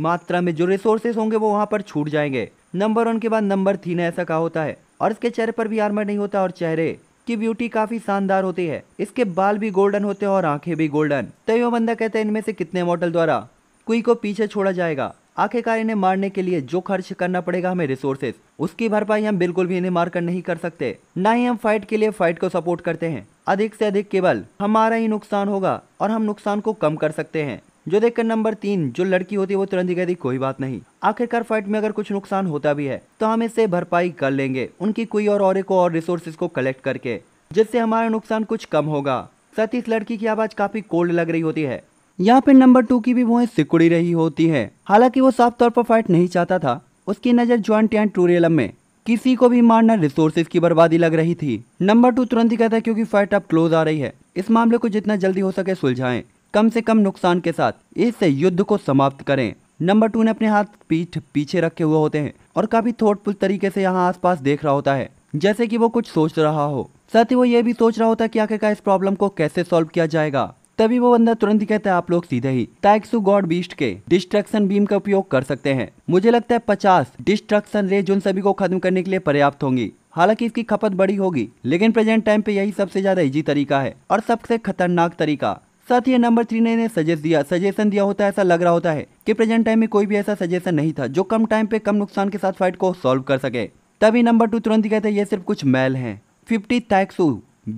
मात्रा में जो रिसोर्सेस होंगे वो वहाँ पर छूट जाएंगे नंबर वन के बाद नंबर थ्री ने ऐसा कहा होता है और इसके चेहरे पर भी आर्मर नहीं होता और चेहरे की ब्यूटी काफी शानदार होती है इसके बाल भी गोल्डन होते हैं और आंखें भी गोल्डन तय तो बंदा कहता है इनमें से कितने मॉडल द्वारा कुई को पीछे छोड़ा जाएगा आखिरकार इन्हें मारने के लिए जो खर्च करना पड़ेगा हमें रिसोर्सेज उसकी भरपाई हम बिल्कुल भी इन्हें मारकर नहीं कर सकते न ही हम फाइट के लिए फाइट को सपोर्ट करते हैं अधिक से अधिक केवल हमारा ही नुकसान होगा और हम नुकसान को कम कर सकते हैं जो देखकर नंबर तीन जो लड़की होती है वो तुरंत ही कहती कोई बात नहीं आखिरकार फाइट में अगर कुछ नुकसान होता भी है तो हम इसे भरपाई कर लेंगे उनकी कोई और औरे को और रिसोर्सेज को कलेक्ट करके जिससे हमारा नुकसान कुछ कम होगा साथ ही इस लड़की की आवाज काफी कोल्ड लग रही होती है यहाँ पे नंबर टू की भी वो सिकुड़ी रही होती है हालांकि वो साफ तौर पर फाइट नहीं चाहता था उसकी नजर ज्वाइन एंड टूरियलम में किसी को भी मारना रिसोर्सेज की बर्बादी लग रही थी नंबर टू तुरंत ही कहता है क्योंकि फाइट अब क्लोज आ रही है इस मामले को जितना जल्दी हो सके सुलझाएं कम से कम नुकसान के साथ इस युद्ध को समाप्त करें नंबर टू ने अपने हाथ पीठ पीछे रखे हुए होते हैं और काफी थॉटफुल तरीके से यहाँ आसपास देख रहा होता है जैसे कि वो कुछ सोच रहा हो साथ ही वो ये भी सोच रहा होता है कि आखिरकार इस प्रॉब्लम को कैसे सॉल्व किया जाएगा तभी वो बंदा तुरंत ही कहता है आप लोग सीधे ही टैक्सू गॉड बीस्ट के डिस्ट्रक्शन बीम का उपयोग कर सकते हैं मुझे लगता है पचास डिस्ट्रक्शन रेज उन सभी को खत्म करने के लिए पर्याप्त होंगी हालांकि इसकी खपत बड़ी होगी लेकिन प्रेजेंट टाइम पे यही सबसे ज्यादा इजी तरीका है और सबसे खतरनाक तरीका साथ ही नंबर थ्री ने सजेस्ट दिया सजेशन दिया होता है ऐसा लग रहा होता है कि प्रेजेंट टाइम में कोई भी ऐसा सजेशन नहीं था जो कम टाइम पे कम नुकसान के साथ फाइट को सॉल्व कर सके तभी नंबर टू तुरंत कहते हैं ये सिर्फ कुछ मैल हैं फिफ्टी तैक्सू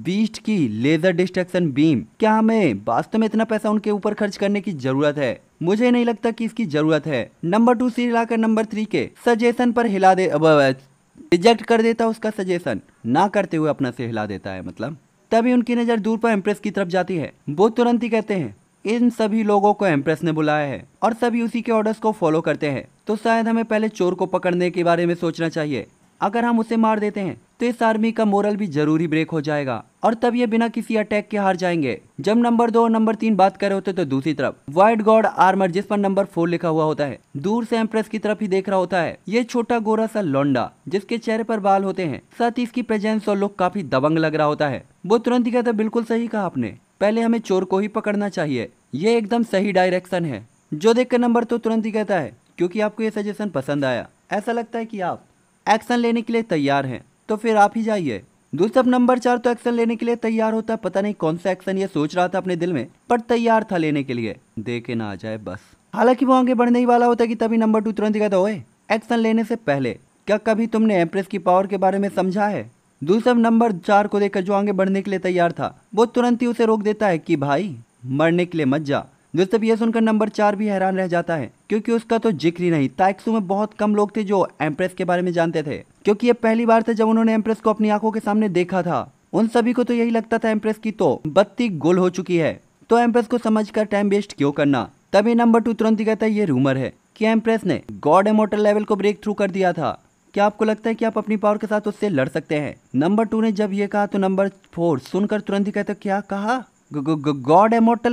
बीस्ट की लेजर डिस्ट्रक्शन बीम क्या हमें वास्तव में इतना पैसा उनके ऊपर खर्च करने की जरूरत है मुझे नहीं लगता कि इसकी जरूरत है नंबर टू सीट हिलाकर नंबर थ्री के सजेशन पर हिला दे रिजेक्ट कर देता उसका सजेशन ना करते हुए अपना से हिला देता है मतलब तभी उनकी नज़र दूर पर एम्प्रेस की तरफ जाती है वो तुरंत ही कहते हैं इन सभी लोगों को एम्प्रेस ने बुलाया है और सभी उसी के ऑर्डर्स को फॉलो करते हैं तो शायद हमें पहले चोर को पकड़ने के बारे में सोचना चाहिए अगर हम उसे मार देते हैं तो इस आर्मी का मोरल भी जरूरी ब्रेक हो जाएगा और तब ये बिना किसी अटैक के हार जाएंगे जब नंबर दो और नंबर तीन बात कर रहे होते तो दूसरी तरफ व्हाइट गॉड आर्मर जिस पर नंबर फोर लिखा हुआ होता है दूर से एम्प्रेस की तरफ ही देख रहा होता है ये छोटा गोरा सा लौंडा जिसके चेहरे पर बाल होते हैं साथ ही इसकी प्रेजेंस और लुक काफी दबंग लग रहा होता है वो तुरंत ही कहता बिल्कुल सही कहा आपने पहले हमें चोर को ही पकड़ना चाहिए ये एकदम सही डायरेक्शन है जो देख कर नंबर तो तुरंत ही कहता है क्योंकि आपको ये सजेशन पसंद आया ऐसा लगता है कि आप एक्शन लेने के लिए तैयार हैं तो फिर आप ही जाइए अब नंबर चार तो एक्शन लेने के लिए तैयार होता है पता नहीं कौन सा एक्शन ये सोच रहा था अपने दिल में पर तैयार था लेने के लिए दे के ना आ जाए बस हालांकि वो आगे बढ़ने ही वाला होता कि तभी नंबर टू तुरंत कहता ओए एक्शन लेने से पहले क्या कभी तुमने एम्प्रेस की पावर के बारे में समझा है दूसरा नंबर चार को देखकर जो आगे बढ़ने के लिए तैयार था वो तुरंत ही उसे रोक देता है कि भाई मरने के लिए मत जा दोस्तों यह सुनकर नंबर चार भी हैरान रह जाता है क्योंकि उसका तो जिक्र ही नहीं ताइक्सू में बहुत कम लोग थे जो एम्प्रेस के बारे में जानते थे क्योंकि ये पहली बार था जब उन्होंने एम्प्रेस को अपनी आंखों के सामने देखा था उन सभी को तो यही लगता था एम्प्रेस की तो बत्ती गोल हो चुकी है तो एम्प्रेस को समझ कर टाइम वेस्ट क्यों करना तभी नंबर टू तुरंत ही कहता है ये रूमर है कि एम्प्रेस ने गॉड एमोटल लेवल को ब्रेक थ्रू कर दिया था क्या आपको लगता है कि आप अपनी पावर के साथ उससे लड़ सकते हैं नंबर टू ने जब ये कहा तो नंबर फोर सुनकर तुरंत ही कहता क्या कहा गॉड एमोटल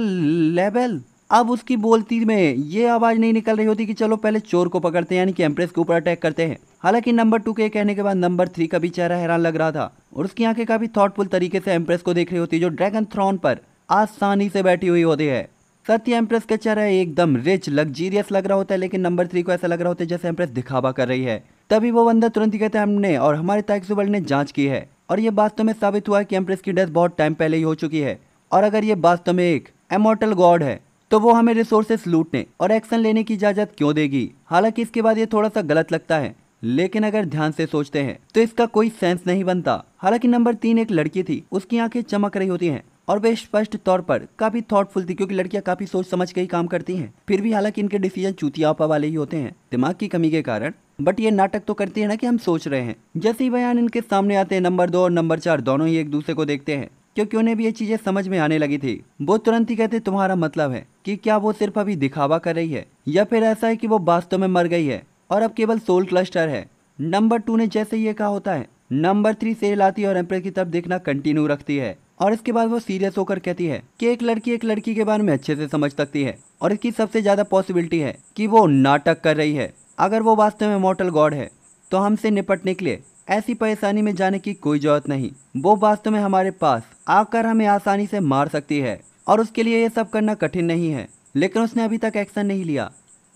लेवल अब उसकी बोलती में ये आवाज़ नहीं निकल रही होती कि चलो पहले चोर को पकड़ते हैं यानी कि एम्प्रेस के ऊपर अटैक करते हैं हालांकि नंबर टू के कहने के बाद नंबर थ्री का भी चेहरा हैरान लग रहा था और उसकी आंखें काफी थॉटफुल तरीके से एम्प्रेस को देख रही होती है जो ड्रैगन थ्रॉन पर आसानी से बैठी हुई होती है सत्य एम्प्रेस का चेहरा एकदम रिच लग्जीरियस लग रहा होता है लेकिन नंबर थ्री को ऐसा लग रहा होता है जैसे एम्प्रेस दिखावा कर रही है तभी वो बंदा तुरंत ही कहते हैं हमने और हमारे ताइक्सुबल ने जांच की है और ये वास्तव में साबित हुआ कि एम्प्रेस की डेथ बहुत टाइम पहले ही हो चुकी है और अगर ये वास्तव में एक एमोटल गॉड है तो वो हमें रिसोर्सेस लूटने और एक्शन लेने की इजाज़त क्यों देगी हालांकि इसके बाद ये थोड़ा सा गलत लगता है लेकिन अगर ध्यान से सोचते हैं तो इसका कोई सेंस नहीं बनता हालांकि नंबर तीन एक लड़की थी उसकी आंखें चमक रही होती हैं और वे स्पष्ट तौर पर काफी थॉटफुल थी क्योंकि लड़कियां काफी सोच समझ के ही काम करती हैं फिर भी हालांकि इनके डिसीजन चूतियापा वाले ही होते हैं दिमाग की कमी के कारण बट ये नाटक तो करती है ना कि हम सोच रहे हैं जैसे ही बयान इनके सामने आते हैं नंबर दो और नंबर चार दोनों ही एक दूसरे को देखते हैं क्योंकि उन्हें भी ये चीज़ें समझ में आने लगी थी वो तुरंत ही कहते तुम्हारा मतलब है कि क्या वो सिर्फ अभी दिखावा कर रही है या फिर ऐसा है कि वो वास्तव में मर गई है और अब केवल सोल क्लस्टर है नंबर टू ने जैसे ये कहा होता है नंबर थ्री सेल आती है और एम्प्रेस की तरफ देखना कंटिन्यू रखती है और इसके बाद वो सीरियस होकर कहती है कि एक लड़की एक लड़की के बारे में अच्छे से समझ सकती है और इसकी सबसे ज़्यादा पॉसिबिलिटी है कि वो नाटक कर रही है अगर वो वास्तव में मॉटल गॉड है तो हमसे निपटने के लिए ऐसी परेशानी में जाने की कोई जरूरत नहीं वो वास्तव में हमारे पास आकर हमें आसानी से मार सकती है और उसके लिए ये सब करना कठिन नहीं है लेकिन उसने अभी तक एक्शन नहीं लिया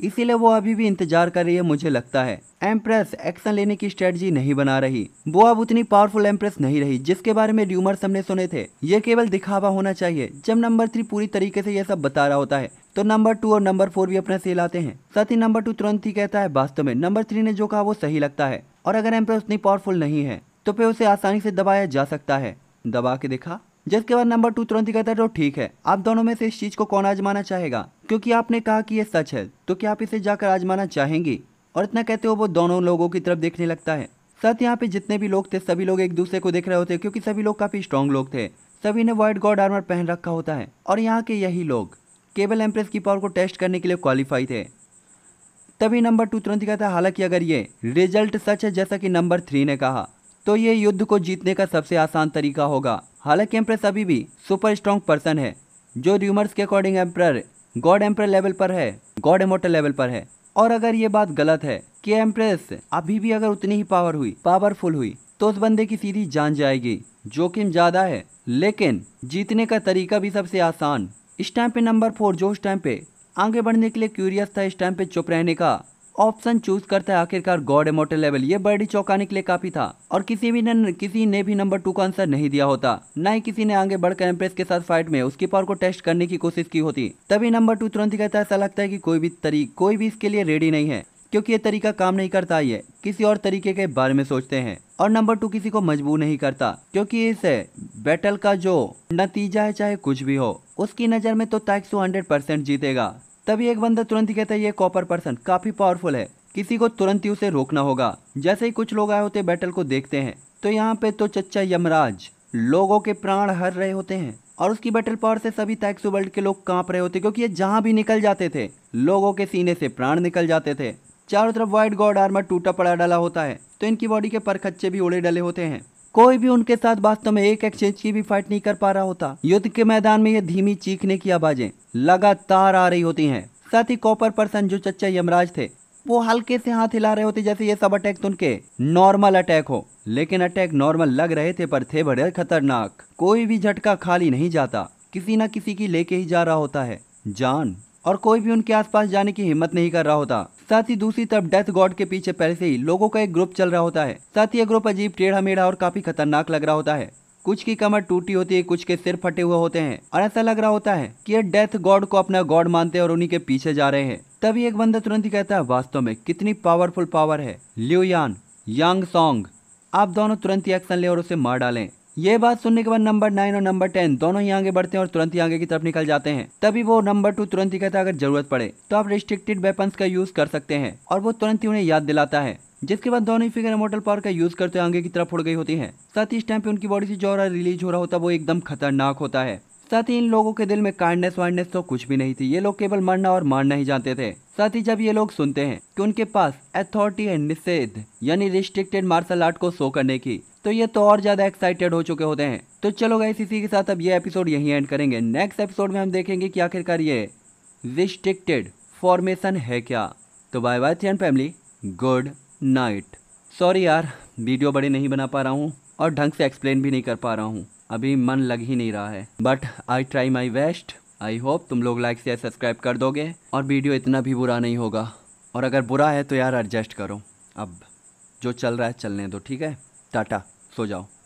इसीलिए वो अभी भी इंतजार कर रही है मुझे लगता है एम्प्रेस एक्शन लेने की स्ट्रेटजी नहीं बना रही वो अब उतनी पावरफुल एम्प्रेस नहीं रही जिसके बारे में र्यूमर्स हमने सुने थे ये केवल दिखावा होना चाहिए जब नंबर थ्री पूरी तरीके से यह सब बता रहा होता है तो नंबर टू और नंबर फोर भी अपना सेल आते हैं साथ ही नंबर टू तुरंत ही कहता है वास्तव में नंबर थ्री ने जो कहा वो सही लगता है और अगर एम्प्रेस उतनी पावरफुल नहीं है तो फिर उसे आसानी से दबाया जा सकता है दबा के देखा जिसके बाद नंबर टू तुरंत ही कहता है तो ठीक है आप दोनों में से इस चीज़ को कौन आजमाना चाहेगा क्योंकि आपने कहा कि ये सच है तो क्या आप इसे जाकर आजमाना चाहेंगी और इतना कहते हो वो दोनों लोगों की तरफ देखने लगता है साथ यहाँ पे जितने भी लोग थे सभी लोग एक दूसरे को देख रहे होते क्योंकि सभी लोग काफ़ी स्ट्रॉन्ग लोग थे सभी ने व्हाइट गॉड आर्मर पहन रखा होता है और यहाँ के यही लोग केबल एम्प्रेस की पावर को टेस्ट करने के लिए क्वालिफाई थे तभी नंबर टू तुरंत कहता है हालांकि अगर ये रिजल्ट सच है जैसा कि नंबर थ्री ने कहा तो ये युद्ध को जीतने का सबसे आसान तरीका होगा हालांकि एम्प्रेस अभी भी सुपर स्ट्रॉन्ग पर्सन है जो र्यूमर्स के according emperor god emperor level पर है गॉड एमोटर लेवल पर है और अगर ये बात गलत है कि एम्प्रेस अभी भी अगर उतनी ही पावर हुई पावरफुल हुई तो उस बंदे की सीधी जान जाएगी जोखिम ज़्यादा है लेकिन जीतने का तरीका भी सबसे आसान इस टाइम पे नंबर फोर जो उस टाइम पे आगे बढ़ने के लिए क्यूरियस था इस टाइम पे चुप रहने का ऑप्शन चूज करता है आखिरकार गॉड इमोटल लेवल ये बर्डी चौंकाने के लिए काफी था और किसी भी ने किसी ने भी नंबर टू का आंसर नहीं दिया होता न ही किसी ने आगे बढ़कर एम्प्रेस के साथ फाइट में उसकी पावर को टेस्ट करने की कोशिश की होती तभी नंबर टू तुरंत ही कहता है ऐसा लगता है की कोई भी तरी कोई भी इसके लिए रेडी नहीं है क्योंकि ये तरीका काम नहीं करता ये किसी और तरीके के बारे में सोचते हैं और नंबर टू किसी को मजबूर नहीं करता क्योंकि इस बैटल का जो नतीजा है चाहे कुछ भी हो उसकी नज़र में तो टैक्स हंड्रेड परसेंट जीतेगा तभी एक बंदा तुरंत ही कहता है ये कॉपर पर्सन काफ़ी पावरफुल है किसी को तुरंत ही उसे रोकना होगा जैसे ही कुछ लोग आए होते बैटल को देखते हैं तो यहाँ पे तो चच्चा यमराज लोगों के प्राण हर रहे होते हैं और उसकी बैटल पावर से सभी टैक्सो वर्ल्ड के लोग कांप रहे होते क्योंकि ये जहाँ भी निकल जाते थे लोगों के सीने से प्राण निकल जाते थे चारों तरफ व्हाइट गॉड आर्मर टूटा पड़ा डाला होता है तो इनकी बॉडी के परखच्चे भी उड़े डले होते हैं कोई भी उनके साथ वास्तव में एक एक्सचेंज की भी फाइट नहीं कर पा रहा होता युद्ध के मैदान में ये धीमी चीखने की आवाजें लगातार आ रही होती हैं साथ ही कॉपर पर्सन जो चच्चा यमराज थे वो हल्के से हाथ हिला रहे होते जैसे ये सब अटैक तो उनके नॉर्मल अटैक हो लेकिन अटैक नॉर्मल लग रहे थे पर थे बड़े खतरनाक कोई भी झटका खाली नहीं जाता किसी न किसी की लेके ही जा रहा होता है जान और कोई भी उनके आसपास जाने की हिम्मत नहीं कर रहा होता साथ ही दूसरी तरफ डेथ गॉड के पीछे पहले से ही लोगों का एक ग्रुप चल रहा होता है साथ ही यह ग्रुप अजीब टेढ़ा मेढ़ा और काफी खतरनाक लग रहा होता है कुछ की कमर टूटी होती है कुछ के सिर फटे हुए होते हैं और ऐसा लग रहा होता है कि ये डेथ गॉड को अपना गॉड मानते हैं और उन्हीं के पीछे जा रहे हैं तभी एक बंदा तुरंत ही कहता है वास्तव में कितनी पावरफुल पावर है लियोयान यांग सॉन्ग आप दोनों तुरंत ही एक्शन लें और उसे मार डालें ये बात सुनने के बाद नंबर नाइन और नंबर टेन दोनों ही आगे बढ़ते हैं और तुरंत ही आगे की तरफ निकल जाते हैं तभी वो नंबर टू तुरंत ही कहता है अगर जरूरत पड़े तो आप रिस्ट्रिक्टेड वेपन्स का यूज कर सकते हैं और वो तुरंत ही उन्हें याद दिलाता है जिसके बाद दोनों ही फिगर मोटल पावर का यूज करते हुए आगे की तरफ उड़ गई होती है साथ ही इस टाइम पे उनकी बॉडी से जो रिलीज हो रहा होता है वो एकदम खतरनाक होता है साथ ही इन लोगों के दिल में काइंडनेस वाइंडनेस तो कुछ भी नहीं थी ये लोग केवल मरना और मारना ही जानते थे साथ ही जब ये लोग सुनते हैं कि उनके पास अथॉरिटी है निषेध यानी रिस्ट्रिक्टेड मार्शल आर्ट को शो करने की तो ये तो और ज्यादा एक्साइटेड हो चुके होते हैं तो चलो गाइस इसी के साथ अब ये एपिसोड यहीं एंड करेंगे नेक्स्ट एपिसोड में हम देखेंगे कि आखिरकार ये रिस्ट्रिक्टेड फॉर्मेशन है क्या तो बाय बाय थियन फैमिली गुड नाइट सॉरी यार वीडियो बड़ी नहीं बना पा रहा हूँ और ढंग से एक्सप्लेन भी नहीं कर पा रहा हूँ अभी मन लग ही नहीं रहा है but I try my best I hope तुम लोग लाइक शेयर सब्सक्राइब कर दोगे और वीडियो इतना भी बुरा नहीं होगा और अगर बुरा है तो यार एडजस्ट करो अब जो चल रहा है चलने दो ठीक है टाटा सो जाओ